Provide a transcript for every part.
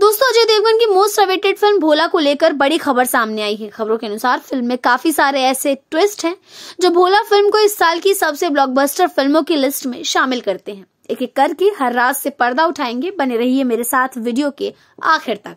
दोस्तों अजय देवगन की most awaited film भोला को लेकर बड़ी खबर सामने आई है खबरों के अनुसार फिल्म में काफी सारे ऐसे ट्विस्ट हैं जो भोला फिल्म को इस साल की सबसे ब्लॉकबस्टर फिल्मों की लिस्ट में शामिल करते हैं एक एक करके हर रात से पर्दा उठाएंगे बने रहिए मेरे साथ वीडियो के आखिर तक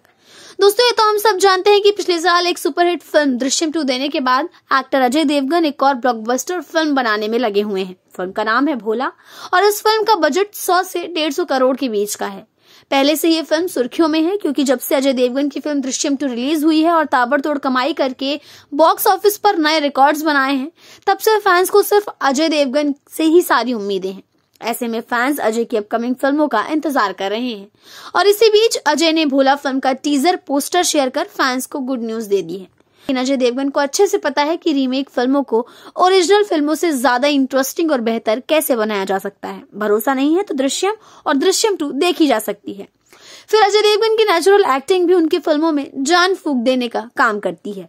दोस्तों ये तो हम सब जानते हैं कि पिछले साल एक सुपरहिट फिल्म दृश्यम टू देने के बाद एक्टर अजय देवगन एक और ब्लॉकबस्टर फिल्म बनाने में लगे हुए हैं फिल्म का नाम है भोला और इस फिल्म का बजट 100 से 150 करोड़ के बीच का है पहले से ये फिल्म सुर्खियों में है क्योंकि जब से अजय देवगन की फिल्म दृश्यम टू रिलीज हुई है और ताबड़तोड़ कमाई करके बॉक्स ऑफिस पर नए रिकॉर्ड्स बनाए हैं तब से फैंस को सिर्फ अजय देवगन से ही सारी उम्मीदें हैं ऐसे में फैंस अजय की अपकमिंग फिल्मों का इंतजार कर रहे हैं और इसी बीच अजय ने भोला फिल्म का टीजर पोस्टर शेयर कर फैंस को गुड न्यूज दे दी है लेकिन अजय देवगन को अच्छे से पता है कि रीमेक फिल्मों को ओरिजिनल फिल्मों से ज्यादा इंटरेस्टिंग और बेहतर कैसे बनाया जा सकता है भरोसा नहीं है तो दृश्यम और दृश्यम टू देखी जा सकती है फिर अजय देवगन की नेचुरल एक्टिंग भी उनकी फिल्मों में जान फूक देने का काम करती है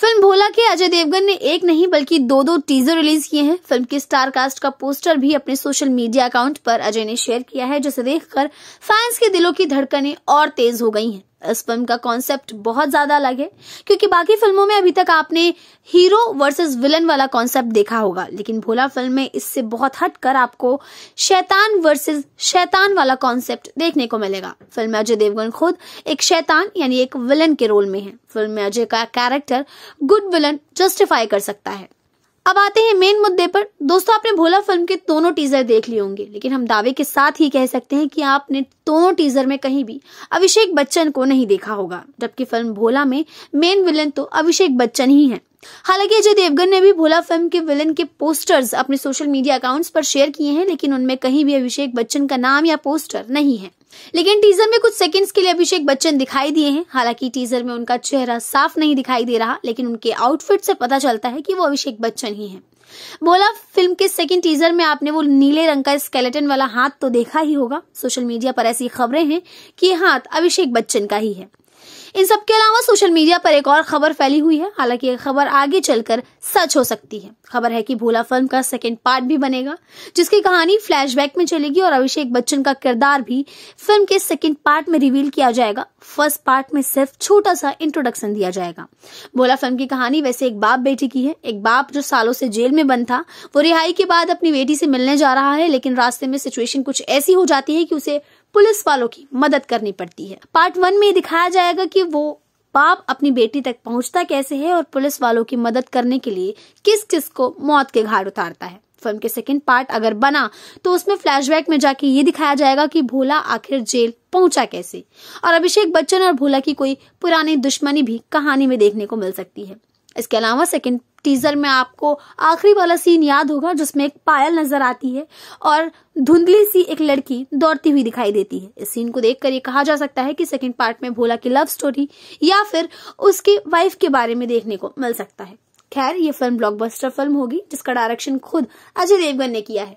फिल्म भोला के अजय देवगन ने एक नहीं बल्कि दो दो टीजर रिलीज किए हैं फिल्म के स्टार कास्ट का पोस्टर भी अपने सोशल मीडिया अकाउंट पर अजय ने शेयर किया है जिसे देखकर फैंस के दिलों की धड़कनें और तेज हो गई हैं इस फिल्म का कॉन्सेप्ट बहुत ज्यादा अलग है क्योंकि बाकी फिल्मों में अभी तक आपने हीरो वर्सेस विलन वाला कॉन्सेप्ट देखा होगा लेकिन भोला फिल्म में इससे बहुत हट कर आपको शैतान वर्सेस शैतान वाला कॉन्सेप्ट देखने को मिलेगा फिल्म में अजय देवगन खुद एक शैतान यानी एक विलन के रोल में है फिल्म में अजय का कैरेक्टर गुड विलन जस्टिफाई कर सकता है अब आते हैं मेन मुद्दे पर दोस्तों आपने भोला फिल्म के दोनों टीजर देख लिए होंगे लेकिन हम दावे के साथ ही कह सकते हैं कि आपने दोनों टीजर में कहीं भी अभिषेक बच्चन को नहीं देखा होगा जबकि फिल्म भोला में मेन विलन तो अभिषेक बच्चन ही है हालांकि अजय देवगन ने भी भोला फिल्म के विलन के पोस्टर्स अपने सोशल मीडिया अकाउंट्स पर शेयर किए हैं लेकिन उनमें कहीं भी अभिषेक बच्चन का नाम या पोस्टर नहीं है लेकिन टीजर में कुछ सेकंड्स के लिए अभिषेक बच्चन दिखाई दिए हैं हालांकि टीजर में उनका चेहरा साफ नहीं दिखाई दे रहा लेकिन उनके आउटफिट से पता चलता है कि वो अभिषेक बच्चन ही हैं बोला फिल्म के सेकंड टीजर में आपने वो नीले रंग का स्केलेटन वाला हाथ तो देखा ही होगा सोशल मीडिया पर ऐसी खबरें हैं कि ये हाथ अभिषेक बच्चन का ही है इन सब के अलावा सोशल मीडिया पर एक और खबर फैली हुई है हालांकि ये खबर आगे चलकर सच हो सकती है खबर है कि भोला फिल्म का सेकेंड पार्ट भी बनेगा जिसकी कहानी फ्लैशबैक में चलेगी और अभिषेक बच्चन का किरदार भी फिल्म के सेकेंड पार्ट में रिवील किया जाएगा फर्स्ट पार्ट में सिर्फ छोटा सा इंट्रोडक्शन दिया जाएगा भोला फिल्म की कहानी वैसे एक बाप बेटी की है एक बाप जो सालों से जेल में बंद था वो रिहाई के बाद अपनी बेटी से मिलने जा रहा है लेकिन रास्ते में सिचुएशन कुछ ऐसी हो जाती है कि उसे पुलिस वालों की मदद करनी पड़ती है पार्ट वन में दिखाया जाएगा कि वो बाप अपनी बेटी तक पहुंचता कैसे है और पुलिस वालों की मदद करने के लिए किस किस को मौत के घाट उतारता है फिल्म के सेकंड पार्ट अगर बना तो उसमें फ्लैशबैक में जाके ये दिखाया जाएगा कि भोला आखिर जेल पहुंचा कैसे और अभिषेक बच्चन और भोला की कोई पुरानी दुश्मनी भी कहानी में देखने को मिल सकती है इसके अलावा सेकंड टीजर में आपको आखिरी वाला सीन याद होगा जिसमें एक पायल नजर आती है और धुंधली सी एक लड़की दौड़ती हुई दिखाई देती है इस सीन को देखकर ये कहा जा सकता है कि सेकंड पार्ट में भोला की लव स्टोरी या फिर उसकी वाइफ के बारे में देखने को मिल सकता है खैर ये फिल्म ब्लॉकबस्टर फिल्म होगी जिसका डायरेक्शन खुद अजय देवगन ने किया है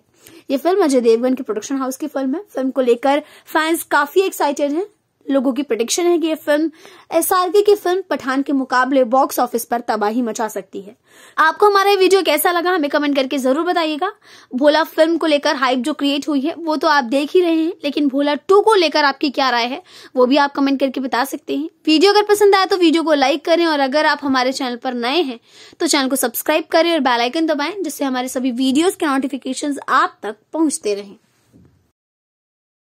ये फिल्म अजय देवगन की प्रोडक्शन हाउस की फिल्म है फिल्म को लेकर फैंस काफी एक्साइटेड हैं लोगों की प्रडिक्शन है कि ये फिल्म एसआरके की फिल्म पठान के मुकाबले बॉक्स ऑफिस पर तबाही मचा सकती है आपको हमारा ये वीडियो कैसा लगा हमें कमेंट करके जरूर बताइएगा भोला फिल्म को लेकर हाइप जो क्रिएट हुई है वो तो आप देख ही रहे हैं लेकिन भोला टू को लेकर आपकी क्या राय है वो भी आप कमेंट करके बता सकते हैं वीडियो अगर पसंद आया तो वीडियो को लाइक करें और अगर आप हमारे चैनल पर नए हैं तो चैनल को सब्सक्राइब करें और बेलाइकन दबाए जिससे हमारे सभी वीडियोज के नोटिफिकेशन आप तक पहुंचते रहें